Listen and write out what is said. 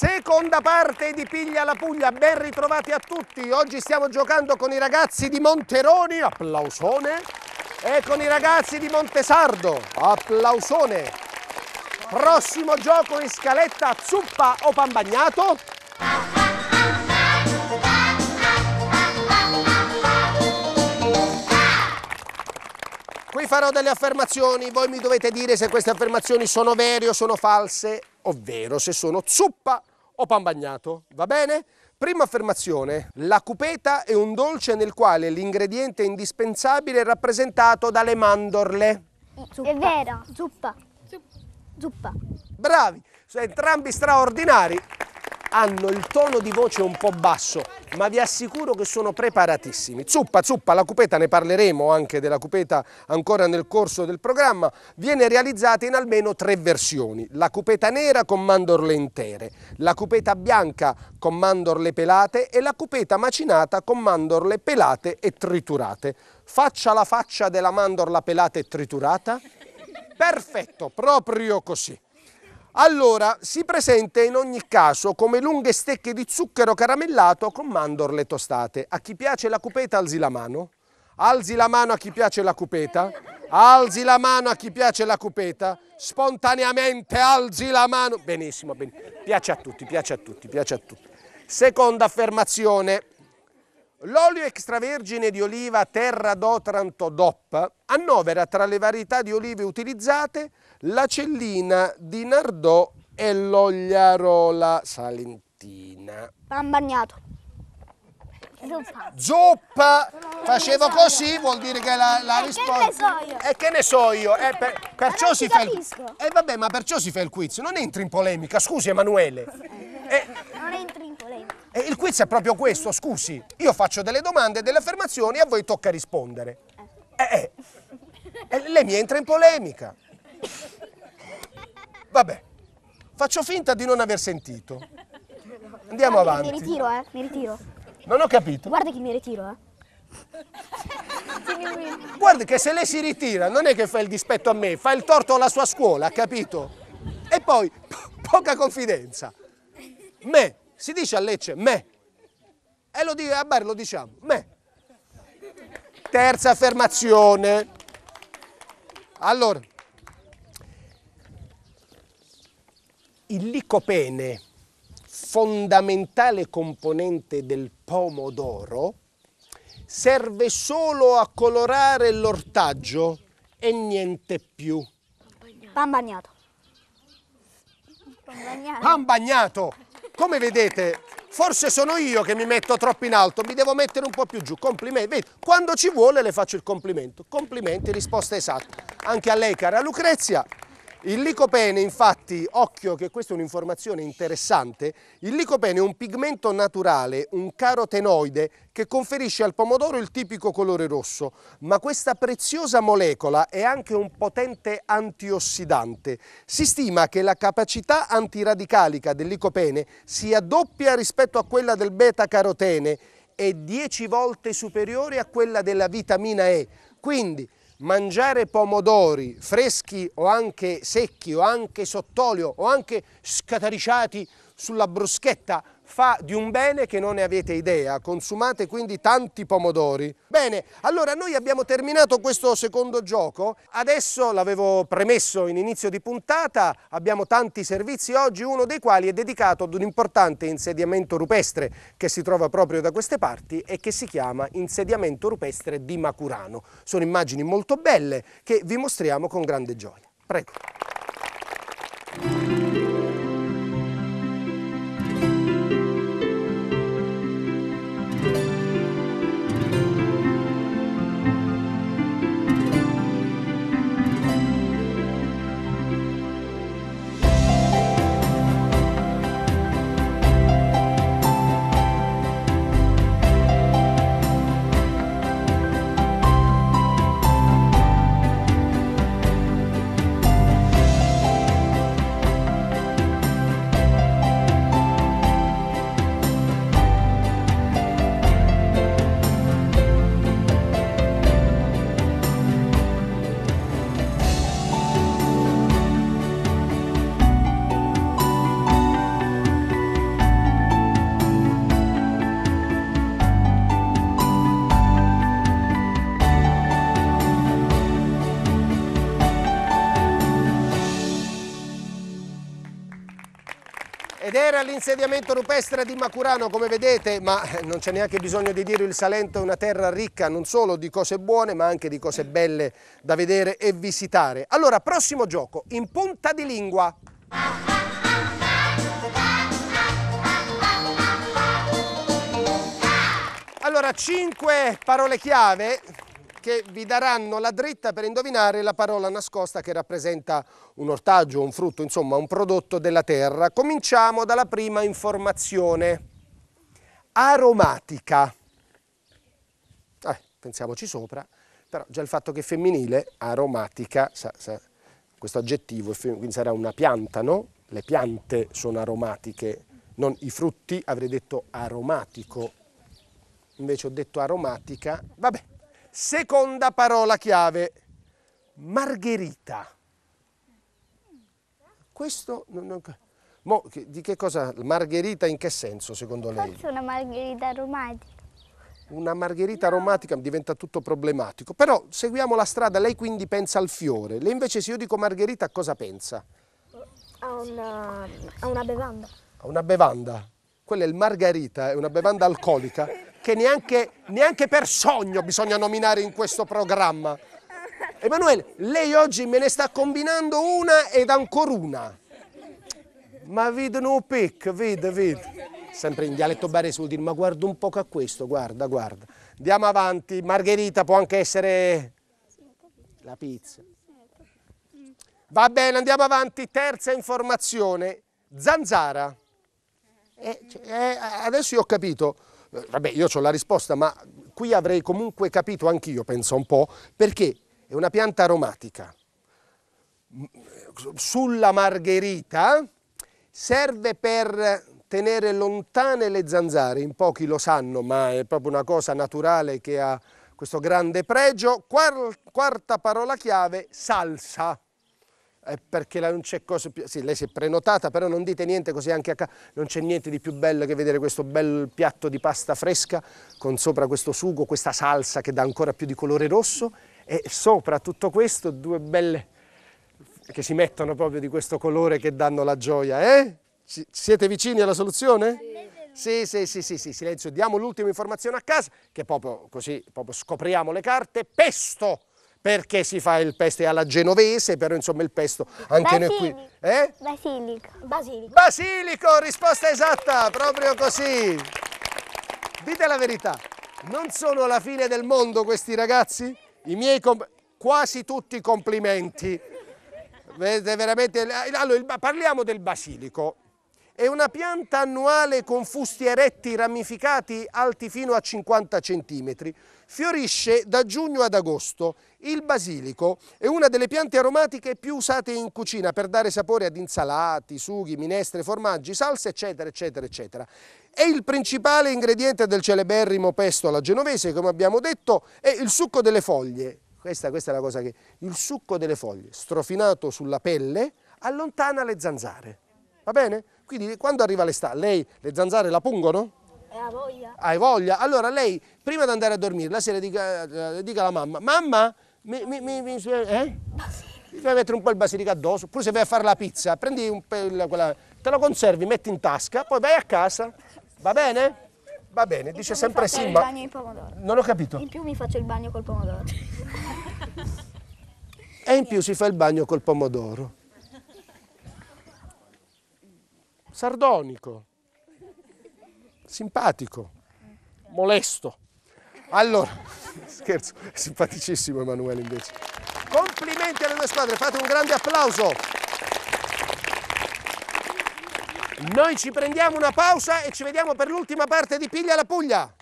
Seconda parte di Piglia la Puglia, ben ritrovati a tutti. Oggi stiamo giocando con i ragazzi di Monteroni, applausone, e con i ragazzi di Montesardo, applausone. Prossimo gioco in scaletta, zuppa o pan bagnato. Qui farò delle affermazioni, voi mi dovete dire se queste affermazioni sono vere o sono false, ovvero se sono zuppa o pan bagnato, va bene? Prima affermazione, la cupeta è un dolce nel quale l'ingrediente indispensabile è rappresentato dalle mandorle. Zuppa. È vero, zuppa. Zuppa. Bravi, sono entrambi straordinari hanno il tono di voce un po' basso, ma vi assicuro che sono preparatissimi. Zuppa, zuppa, la cupeta, ne parleremo anche della cupeta ancora nel corso del programma, viene realizzata in almeno tre versioni. La cupeta nera con mandorle intere, la cupeta bianca con mandorle pelate e la cupeta macinata con mandorle pelate e triturate. Faccia la faccia della mandorla pelata e triturata? Perfetto, proprio così. Allora, si presenta in ogni caso come lunghe stecche di zucchero caramellato con mandorle tostate. A chi piace la cupeta alzi la mano. Alzi la mano a chi piace la cupeta. Alzi la mano a chi piace la cupeta. Spontaneamente alzi la mano. Benissimo, benissimo. Piace a tutti, piace a tutti, piace a tutti. Seconda affermazione. L'olio extravergine di oliva Terra d'Otranto DOP annovera tra le varietà di olive utilizzate la cellina di Nardò e l'ogliarola salentina. Pan bagnato. Zuppa. Zuppa! Facevo così, vuol dire che la, la eh, risposta... E eh, che ne so io? E eh, per, perciò si fa il... Eh, vabbè, ma perciò si fa il quiz, non entri in polemica, scusi Emanuele. Eh, non entri e il quiz è proprio questo, scusi. Io faccio delle domande, delle affermazioni e a voi tocca rispondere. Eh, eh. E lei mi entra in polemica. Vabbè, faccio finta di non aver sentito. Andiamo Guarda avanti. Mi ritiro, eh, mi ritiro. Non ho capito. Guarda che mi ritiro, eh. Guarda che se lei si ritira non è che fa il dispetto a me, fa il torto alla sua scuola, capito? E poi, po poca confidenza. Me, si dice a Lecce me. E lo dico, a Bari lo diciamo, me. Terza affermazione. Allora, il licopene, fondamentale componente del pomodoro, serve solo a colorare l'ortaggio e niente più. Pan bagnato. Pan bagnato. Pan bagnato. Come vedete, forse sono io che mi metto troppo in alto, mi devo mettere un po' più giù. Complimenti. Vedi, quando ci vuole le faccio il complimento. Complimenti, risposta esatta. Anche a lei, cara Lucrezia. Il licopene, infatti, occhio che questa è un'informazione interessante, il licopene è un pigmento naturale, un carotenoide, che conferisce al pomodoro il tipico colore rosso, ma questa preziosa molecola è anche un potente antiossidante. Si stima che la capacità antiradicalica del licopene sia doppia rispetto a quella del beta-carotene e 10 volte superiore a quella della vitamina E. Quindi mangiare pomodori freschi o anche secchi o anche sott'olio o anche scatariciati sulla bruschetta fa di un bene che non ne avete idea, consumate quindi tanti pomodori. Bene, allora noi abbiamo terminato questo secondo gioco, adesso l'avevo premesso in inizio di puntata, abbiamo tanti servizi oggi, uno dei quali è dedicato ad un importante insediamento rupestre che si trova proprio da queste parti e che si chiama insediamento rupestre di Macurano. Sono immagini molto belle che vi mostriamo con grande gioia. Prego. Ed era l'insediamento rupestre di Macurano, come vedete, ma eh, non c'è neanche bisogno di dire il Salento è una terra ricca non solo di cose buone, ma anche di cose belle da vedere e visitare. Allora, prossimo gioco, in punta di lingua. Allora, cinque parole chiave che vi daranno la dritta per indovinare la parola nascosta che rappresenta un ortaggio, un frutto, insomma un prodotto della terra. Cominciamo dalla prima informazione. Aromatica. Eh, pensiamoci sopra, però già il fatto che è femminile, aromatica, sa, sa, questo aggettivo, quindi sarà una pianta, no? Le piante sono aromatiche, non i frutti, avrei detto aromatico, invece ho detto aromatica, vabbè, Seconda parola chiave, Margherita. Questo non, non, mo, di che cosa? Margherita in che senso secondo lei? Forse una margherita aromatica. Una margherita no. romantica diventa tutto problematico. Però seguiamo la strada, lei quindi pensa al fiore. Lei invece se io dico margherita cosa pensa? A una, a una bevanda. A una bevanda? Quella è il margarita, è una bevanda alcolica che neanche, neanche per sogno bisogna nominare in questo programma. Emanuele, lei oggi me ne sta combinando una ed ancora una. Ma vedo no pic, vedo, vedo. Sempre in dialetto barese vuol dire, ma guarda un po' a questo, guarda, guarda. Andiamo avanti, margherita può anche essere la pizza. Va bene, andiamo avanti, terza informazione. Zanzara. E, eh, cioè, e eh, adesso io ho capito, eh, vabbè io ho la risposta, ma qui avrei comunque capito anch'io, penso un po', perché è una pianta aromatica. Mm, sulla margherita serve per tenere lontane le zanzare, in pochi lo sanno, ma è proprio una cosa naturale che ha questo grande pregio. quarta parola chiave, salsa perché non c'è cosa più... Sì, lei si è prenotata, però non dite niente così anche a casa. Non c'è niente di più bello che vedere questo bel piatto di pasta fresca con sopra questo sugo, questa salsa che dà ancora più di colore rosso e sopra tutto questo due belle che si mettono proprio di questo colore che danno la gioia, eh? siete vicini alla soluzione? Sì. Sì, sì, sì, sì, sì, silenzio, diamo l'ultima informazione a casa, che proprio così proprio scopriamo le carte. Pesto! perché si fa il pesto alla genovese, però insomma il pesto anche Basilico. noi qui. Eh? Basilico. Basilico. Basilico, risposta esatta, proprio così. Dite la verità, non sono la fine del mondo questi ragazzi? I miei quasi tutti complimenti. Veramente... Allora, parliamo del basilico. È una pianta annuale con fusti eretti ramificati alti fino a 50 cm. Fiorisce da giugno ad agosto. Il basilico è una delle piante aromatiche più usate in cucina per dare sapore ad insalati, sughi, minestre, formaggi, salse, eccetera, eccetera, eccetera. È il principale ingrediente del celeberrimo pesto alla genovese, come abbiamo detto, è il succo delle foglie. Questa, questa è la cosa che... Il succo delle foglie, strofinato sulla pelle, allontana le zanzare. Va bene? Quindi quando arriva l'estate, lei le zanzare la pungono? Ha voglia. Hai voglia? Allora lei, prima di andare a dormire, la sera dica, eh, dica alla mamma, mamma, mi, mi, mi, mi eh? ti eh? fai mettere un po' il basilico addosso, pure se vai a fare la pizza, prendi un po' quella, te lo conservi, metti in tasca, poi vai a casa, va bene? Va bene, dice sempre Simba. Il bagno in pomodoro. Non ho capito. In più mi faccio il bagno col pomodoro. e in più si fa il bagno col pomodoro. sardonico, simpatico, molesto. Allora, scherzo, è simpaticissimo Emanuele invece. Complimenti alle due squadre, fate un grande applauso. Noi ci prendiamo una pausa e ci vediamo per l'ultima parte di Piglia la Puglia.